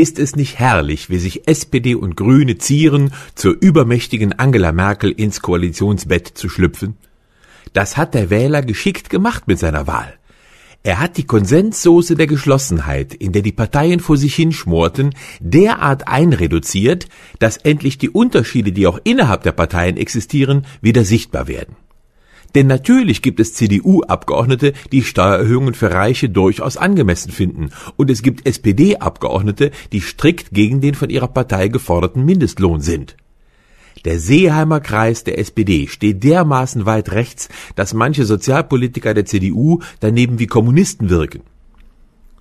Ist es nicht herrlich, wie sich SPD und Grüne zieren, zur übermächtigen Angela Merkel ins Koalitionsbett zu schlüpfen? Das hat der Wähler geschickt gemacht mit seiner Wahl. Er hat die Konsenssoße der Geschlossenheit, in der die Parteien vor sich hinschmorten, derart einreduziert, dass endlich die Unterschiede, die auch innerhalb der Parteien existieren, wieder sichtbar werden. Denn natürlich gibt es CDU-Abgeordnete, die Steuererhöhungen für Reiche durchaus angemessen finden. Und es gibt SPD-Abgeordnete, die strikt gegen den von ihrer Partei geforderten Mindestlohn sind. Der Seeheimer Kreis der SPD steht dermaßen weit rechts, dass manche Sozialpolitiker der CDU daneben wie Kommunisten wirken.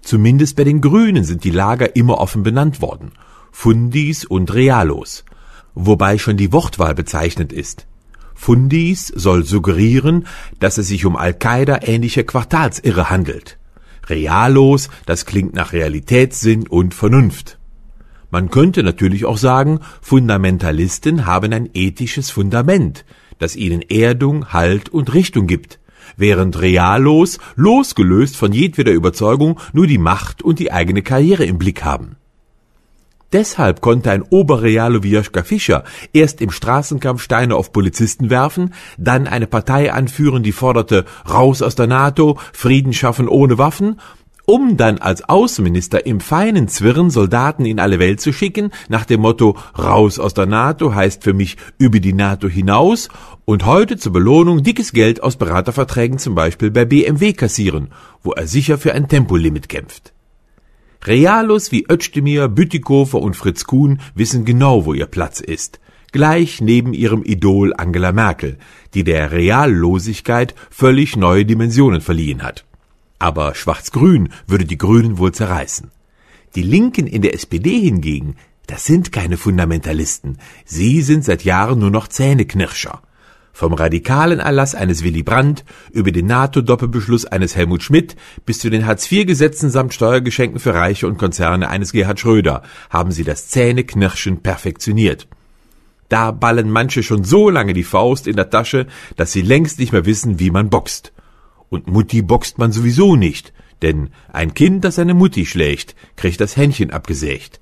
Zumindest bei den Grünen sind die Lager immer offen benannt worden. Fundis und Realos. Wobei schon die Wortwahl bezeichnet ist. Fundis soll suggerieren, dass es sich um Al-Qaida-ähnliche Quartalsirre handelt. Reallos, das klingt nach Realitätssinn und Vernunft. Man könnte natürlich auch sagen, Fundamentalisten haben ein ethisches Fundament, das ihnen Erdung, Halt und Richtung gibt, während reallos, losgelöst von jedweder Überzeugung, nur die Macht und die eigene Karriere im Blick haben. Deshalb konnte ein Oberrealo wie Joschka Fischer erst im Straßenkampf Steine auf Polizisten werfen, dann eine Partei anführen, die forderte raus aus der NATO, Frieden schaffen ohne Waffen, um dann als Außenminister im feinen Zwirren Soldaten in alle Welt zu schicken, nach dem Motto raus aus der NATO heißt für mich über die NATO hinaus und heute zur Belohnung dickes Geld aus Beraterverträgen zum Beispiel bei BMW kassieren, wo er sicher für ein Tempolimit kämpft. Realos wie Özdemir, Bütikofer und Fritz Kuhn wissen genau, wo ihr Platz ist. Gleich neben ihrem Idol Angela Merkel, die der Reallosigkeit völlig neue Dimensionen verliehen hat. Aber Schwarz-Grün würde die Grünen wohl zerreißen. Die Linken in der SPD hingegen, das sind keine Fundamentalisten. Sie sind seit Jahren nur noch Zähneknirscher. Vom radikalen Erlass eines Willy Brandt über den NATO-Doppelbeschluss eines Helmut Schmidt bis zu den Hartz-IV-Gesetzen samt Steuergeschenken für Reiche und Konzerne eines Gerhard Schröder haben sie das Zähneknirschen perfektioniert. Da ballen manche schon so lange die Faust in der Tasche, dass sie längst nicht mehr wissen, wie man boxt. Und Mutti boxt man sowieso nicht, denn ein Kind, das seine Mutti schlägt, kriegt das Händchen abgesägt.